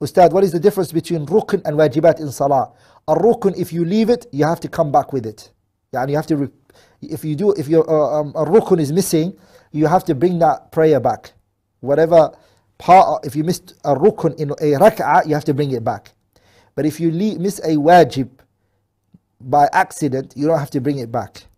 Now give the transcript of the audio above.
Ustad, what is the difference between rukn and wajibat in salah? A rukn, if you leave it, you have to come back with it. And you have to, if you do, if your uh, um, a rukn is missing, you have to bring that prayer back. Whatever part, if you missed a rukn in a rak'ah, you have to bring it back. But if you leave, miss a wajib by accident, you don't have to bring it back.